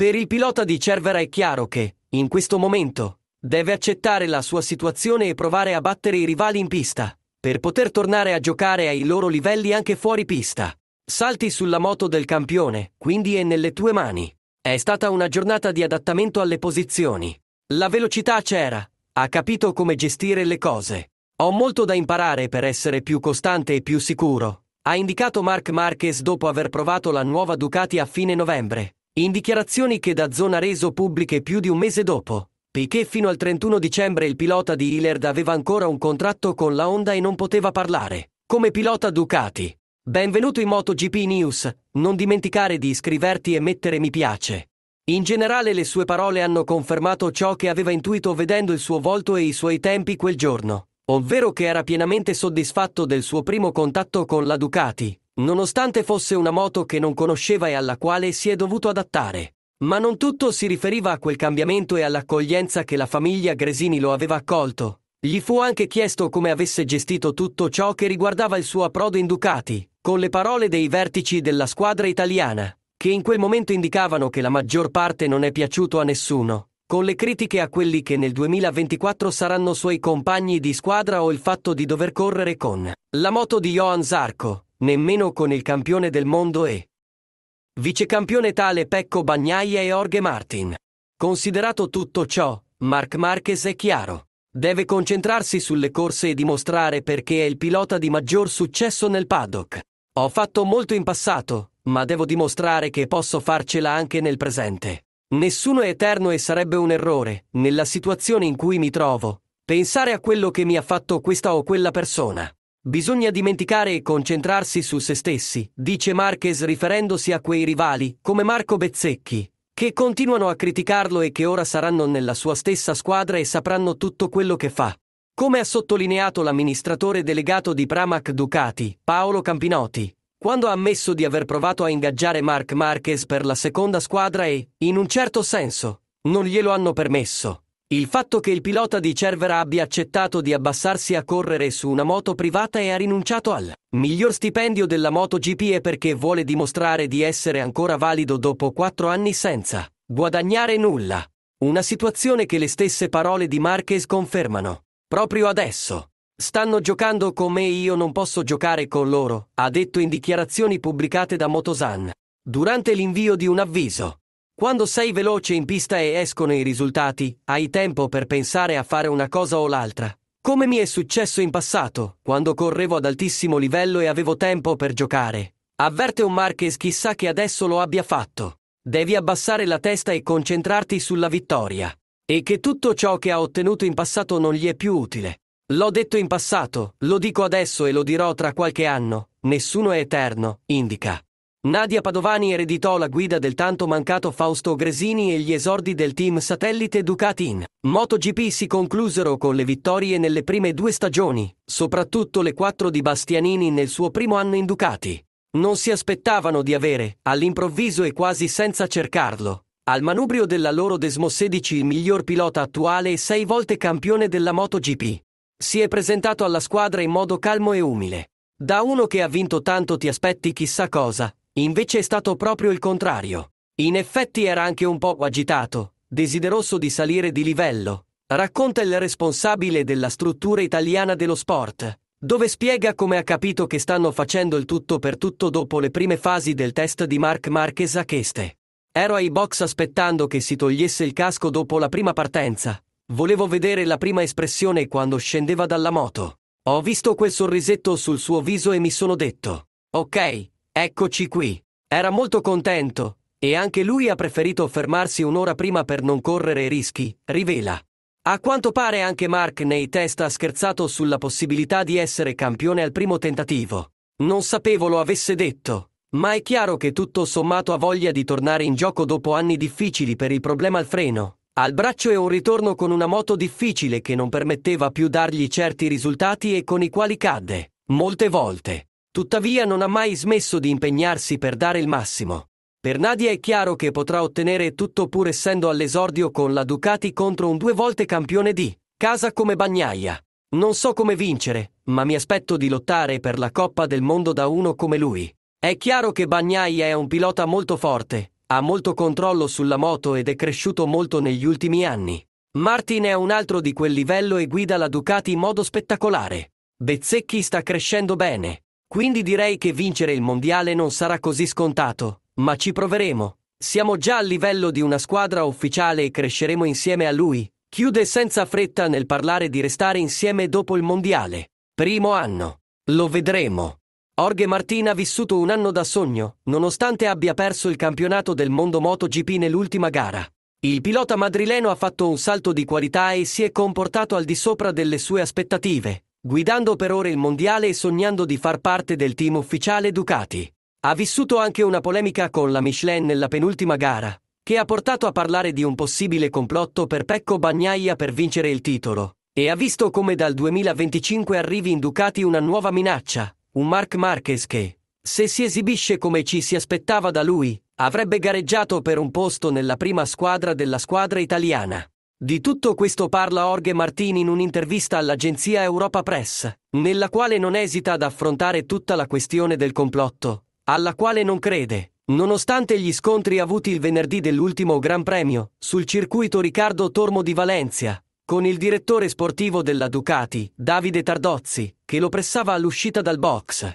Per il pilota di Cervera è chiaro che, in questo momento, deve accettare la sua situazione e provare a battere i rivali in pista, per poter tornare a giocare ai loro livelli anche fuori pista. Salti sulla moto del campione, quindi è nelle tue mani. È stata una giornata di adattamento alle posizioni. La velocità c'era, ha capito come gestire le cose. Ho molto da imparare per essere più costante e più sicuro, ha indicato Mark Marquez dopo aver provato la nuova Ducati a fine novembre. In dichiarazioni che da zona reso pubbliche più di un mese dopo, Piquet fino al 31 dicembre il pilota di Hillard aveva ancora un contratto con la Honda e non poteva parlare. Come pilota Ducati. Benvenuto in MotoGP News, non dimenticare di iscriverti e mettere mi piace. In generale le sue parole hanno confermato ciò che aveva intuito vedendo il suo volto e i suoi tempi quel giorno, ovvero che era pienamente soddisfatto del suo primo contatto con la Ducati, nonostante fosse una moto che non conosceva e alla quale si è dovuto adattare. Ma non tutto si riferiva a quel cambiamento e all'accoglienza che la famiglia Gresini lo aveva accolto. Gli fu anche chiesto come avesse gestito tutto ciò che riguardava il suo approdo in Ducati, con le parole dei vertici della squadra italiana, che in quel momento indicavano che la maggior parte non è piaciuto a nessuno, con le critiche a quelli che nel 2024 saranno suoi compagni di squadra o il fatto di dover correre con la moto di Johan Zarco, nemmeno con il campione del mondo e vicecampione tale Pecco Bagnaia e Orge Martin. Considerato tutto ciò, Marc Marquez è chiaro. Deve concentrarsi sulle corse e dimostrare perché è il pilota di maggior successo nel paddock. Ho fatto molto in passato, ma devo dimostrare che posso farcela anche nel presente. Nessuno è eterno e sarebbe un errore, nella situazione in cui mi trovo, pensare a quello che mi ha fatto questa o quella persona. Bisogna dimenticare e concentrarsi su se stessi, dice Marquez riferendosi a quei rivali, come Marco Bezzecchi, che continuano a criticarlo e che ora saranno nella sua stessa squadra e sapranno tutto quello che fa. Come ha sottolineato l'amministratore delegato di Pramac Ducati, Paolo Campinotti, quando ha ammesso di aver provato a ingaggiare Marc Marquez per la seconda squadra e, in un certo senso, non glielo hanno permesso. Il fatto che il pilota di Cervera abbia accettato di abbassarsi a correre su una moto privata e ha rinunciato al miglior stipendio della MotoGP è perché vuole dimostrare di essere ancora valido dopo quattro anni senza guadagnare nulla. Una situazione che le stesse parole di Marquez confermano. Proprio adesso. Stanno giocando con me e io non posso giocare con loro, ha detto in dichiarazioni pubblicate da Motosan. Durante l'invio di un avviso. Quando sei veloce in pista e escono i risultati, hai tempo per pensare a fare una cosa o l'altra. Come mi è successo in passato, quando correvo ad altissimo livello e avevo tempo per giocare. Avverte un Marquez chissà che adesso lo abbia fatto. Devi abbassare la testa e concentrarti sulla vittoria. E che tutto ciò che ha ottenuto in passato non gli è più utile. L'ho detto in passato, lo dico adesso e lo dirò tra qualche anno. Nessuno è eterno, indica. Nadia Padovani ereditò la guida del tanto mancato Fausto Gresini e gli esordi del team satellite Ducati in MotoGP si conclusero con le vittorie nelle prime due stagioni, soprattutto le quattro di Bastianini nel suo primo anno in Ducati. Non si aspettavano di avere, all'improvviso e quasi senza cercarlo, al manubrio della loro Desmo 16 il miglior pilota attuale e sei volte campione della MotoGP. Si è presentato alla squadra in modo calmo e umile. Da uno che ha vinto tanto ti aspetti chissà cosa, Invece è stato proprio il contrario. In effetti era anche un po' agitato, desideroso di salire di livello, racconta il responsabile della struttura italiana dello sport, dove spiega come ha capito che stanno facendo il tutto per tutto dopo le prime fasi del test di Marc Marquez a Cheste. Ero ai box aspettando che si togliesse il casco dopo la prima partenza. Volevo vedere la prima espressione quando scendeva dalla moto. Ho visto quel sorrisetto sul suo viso e mi sono detto, ok, Eccoci qui. Era molto contento, e anche lui ha preferito fermarsi un'ora prima per non correre rischi, rivela. A quanto pare anche Mark nei test ha scherzato sulla possibilità di essere campione al primo tentativo. Non sapevo lo avesse detto, ma è chiaro che tutto sommato ha voglia di tornare in gioco dopo anni difficili per il problema al freno, al braccio e un ritorno con una moto difficile che non permetteva più dargli certi risultati e con i quali cadde, molte volte. Tuttavia non ha mai smesso di impegnarsi per dare il massimo. Per Nadia è chiaro che potrà ottenere tutto pur essendo all'esordio con la Ducati contro un due volte campione di casa come bagnaia. Non so come vincere, ma mi aspetto di lottare per la Coppa del Mondo da uno come lui. È chiaro che Bagnaia è un pilota molto forte, ha molto controllo sulla moto ed è cresciuto molto negli ultimi anni. Martin è un altro di quel livello e guida la Ducati in modo spettacolare. Bezzecchi sta crescendo bene. Quindi direi che vincere il mondiale non sarà così scontato, ma ci proveremo. Siamo già a livello di una squadra ufficiale e cresceremo insieme a lui. Chiude senza fretta nel parlare di restare insieme dopo il mondiale. Primo anno. Lo vedremo. Jorge Martin ha vissuto un anno da sogno, nonostante abbia perso il campionato del mondo MotoGP nell'ultima gara. Il pilota madrileno ha fatto un salto di qualità e si è comportato al di sopra delle sue aspettative, guidando per ore il mondiale e sognando di far parte del team ufficiale Ducati. Ha vissuto anche una polemica con la Michelin nella penultima gara, che ha portato a parlare di un possibile complotto per Pecco Bagnaia per vincere il titolo, e ha visto come dal 2025 arrivi in Ducati una nuova minaccia, un Marc Marquez che, se si esibisce come ci si aspettava da lui, avrebbe gareggiato per un posto nella prima squadra della squadra italiana. Di tutto questo parla Orge Martini in un'intervista all'agenzia Europa Press, nella quale non esita ad affrontare tutta la questione del complotto, alla quale non crede, nonostante gli scontri avuti il venerdì dell'ultimo Gran Premio, sul circuito Riccardo Tormo di Valencia, con il direttore sportivo della Ducati, Davide Tardozzi, che lo pressava all'uscita dal box.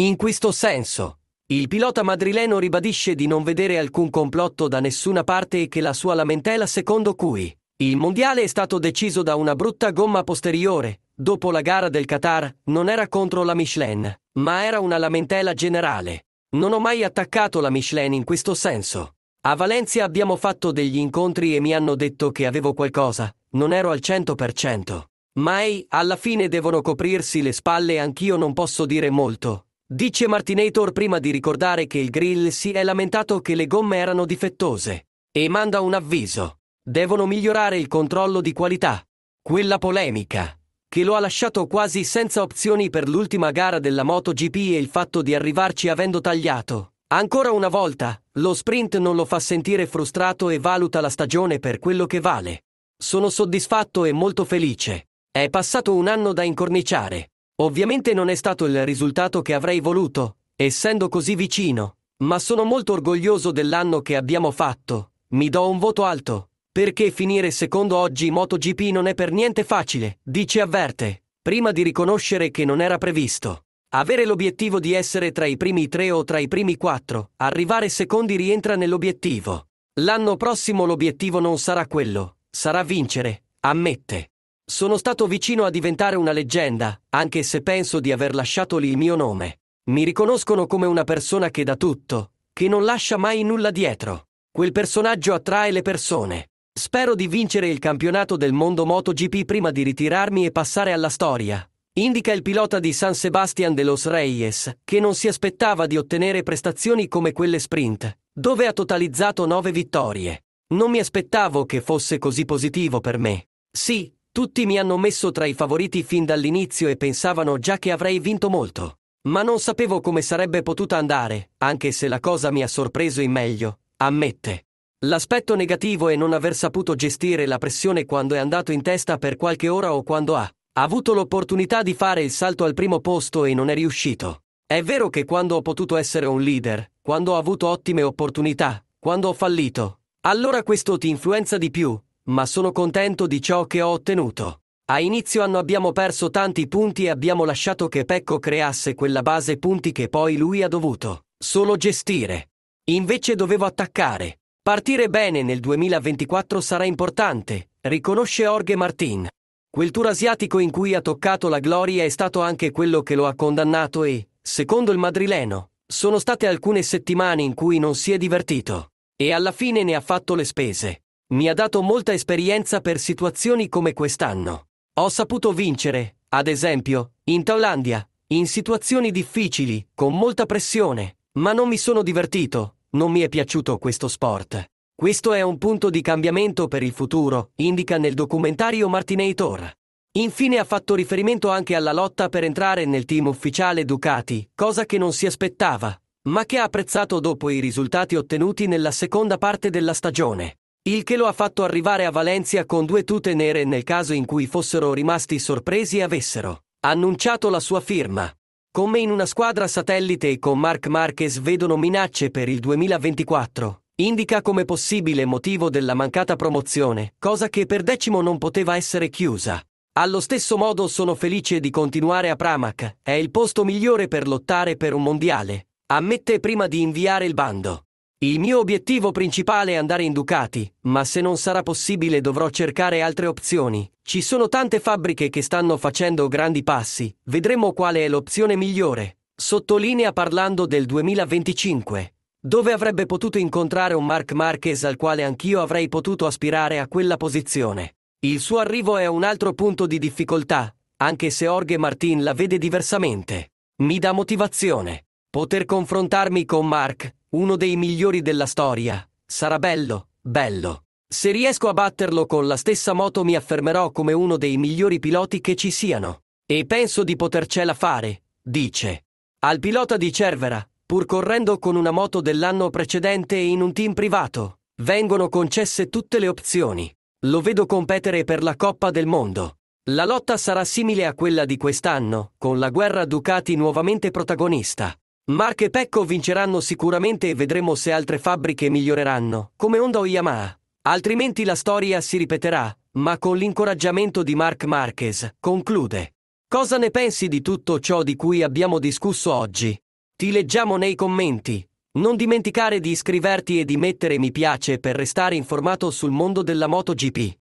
In questo senso, il pilota madrileno ribadisce di non vedere alcun complotto da nessuna parte e che la sua lamentela secondo cui il mondiale è stato deciso da una brutta gomma posteriore. Dopo la gara del Qatar non era contro la Michelin, ma era una lamentela generale. Non ho mai attaccato la Michelin in questo senso. A Valencia abbiamo fatto degli incontri e mi hanno detto che avevo qualcosa, non ero al 100%. Ma ehi, alla fine devono coprirsi le spalle e anch'io non posso dire molto. Dice Martinator prima di ricordare che il grill si è lamentato che le gomme erano difettose. E manda un avviso devono migliorare il controllo di qualità. Quella polemica, che lo ha lasciato quasi senza opzioni per l'ultima gara della MotoGP e il fatto di arrivarci avendo tagliato. Ancora una volta, lo sprint non lo fa sentire frustrato e valuta la stagione per quello che vale. Sono soddisfatto e molto felice. È passato un anno da incorniciare. Ovviamente non è stato il risultato che avrei voluto, essendo così vicino, ma sono molto orgoglioso dell'anno che abbiamo fatto. Mi do un voto alto. Perché finire secondo oggi MotoGP non è per niente facile, dice Avverte, prima di riconoscere che non era previsto. Avere l'obiettivo di essere tra i primi tre o tra i primi quattro, arrivare secondi rientra nell'obiettivo. L'anno prossimo l'obiettivo non sarà quello, sarà vincere, ammette. Sono stato vicino a diventare una leggenda, anche se penso di aver lasciato lì il mio nome. Mi riconoscono come una persona che dà tutto, che non lascia mai nulla dietro. Quel personaggio attrae le persone. Spero di vincere il campionato del mondo MotoGP prima di ritirarmi e passare alla storia. Indica il pilota di San Sebastian de los Reyes, che non si aspettava di ottenere prestazioni come quelle sprint, dove ha totalizzato nove vittorie. Non mi aspettavo che fosse così positivo per me. Sì, tutti mi hanno messo tra i favoriti fin dall'inizio e pensavano già che avrei vinto molto. Ma non sapevo come sarebbe potuta andare, anche se la cosa mi ha sorpreso in meglio, ammette. L'aspetto negativo è non aver saputo gestire la pressione quando è andato in testa per qualche ora o quando ha, ha avuto l'opportunità di fare il salto al primo posto e non è riuscito. È vero che quando ho potuto essere un leader, quando ho avuto ottime opportunità, quando ho fallito, allora questo ti influenza di più, ma sono contento di ciò che ho ottenuto. A inizio anno abbiamo perso tanti punti e abbiamo lasciato che Pecco creasse quella base punti che poi lui ha dovuto solo gestire. Invece dovevo attaccare, Partire bene nel 2024 sarà importante, riconosce Orge Martin. Quel tour asiatico in cui ha toccato la gloria è stato anche quello che lo ha condannato e, secondo il madrileno, sono state alcune settimane in cui non si è divertito. E alla fine ne ha fatto le spese. Mi ha dato molta esperienza per situazioni come quest'anno. Ho saputo vincere, ad esempio, in Thailandia, in situazioni difficili, con molta pressione, ma non mi sono divertito, non mi è piaciuto questo sport. Questo è un punto di cambiamento per il futuro, indica nel documentario Martinator. Infine ha fatto riferimento anche alla lotta per entrare nel team ufficiale Ducati, cosa che non si aspettava, ma che ha apprezzato dopo i risultati ottenuti nella seconda parte della stagione. Il che lo ha fatto arrivare a Valencia con due tute nere nel caso in cui fossero rimasti sorpresi e avessero annunciato la sua firma. Come in una squadra satellite e con Mark Marquez vedono minacce per il 2024. Indica come possibile motivo della mancata promozione, cosa che per decimo non poteva essere chiusa. Allo stesso modo sono felice di continuare a Pramac, è il posto migliore per lottare per un mondiale. Ammette prima di inviare il bando. Il mio obiettivo principale è andare in Ducati, ma se non sarà possibile dovrò cercare altre opzioni. Ci sono tante fabbriche che stanno facendo grandi passi, vedremo quale è l'opzione migliore. Sottolinea parlando del 2025, dove avrebbe potuto incontrare un Mark Marquez al quale anch'io avrei potuto aspirare a quella posizione. Il suo arrivo è un altro punto di difficoltà, anche se Orge Martin la vede diversamente. Mi dà motivazione. Poter confrontarmi con Mark uno dei migliori della storia. Sarà bello, bello. Se riesco a batterlo con la stessa moto mi affermerò come uno dei migliori piloti che ci siano. E penso di potercela fare, dice. Al pilota di Cervera, pur correndo con una moto dell'anno precedente in un team privato, vengono concesse tutte le opzioni. Lo vedo competere per la Coppa del Mondo. La lotta sarà simile a quella di quest'anno, con la guerra Ducati nuovamente protagonista. Mark e Pecco vinceranno sicuramente e vedremo se altre fabbriche miglioreranno, come Honda o Yamaha. Altrimenti la storia si ripeterà, ma con l'incoraggiamento di Mark Marquez, conclude. Cosa ne pensi di tutto ciò di cui abbiamo discusso oggi? Ti leggiamo nei commenti. Non dimenticare di iscriverti e di mettere mi piace per restare informato sul mondo della MotoGP.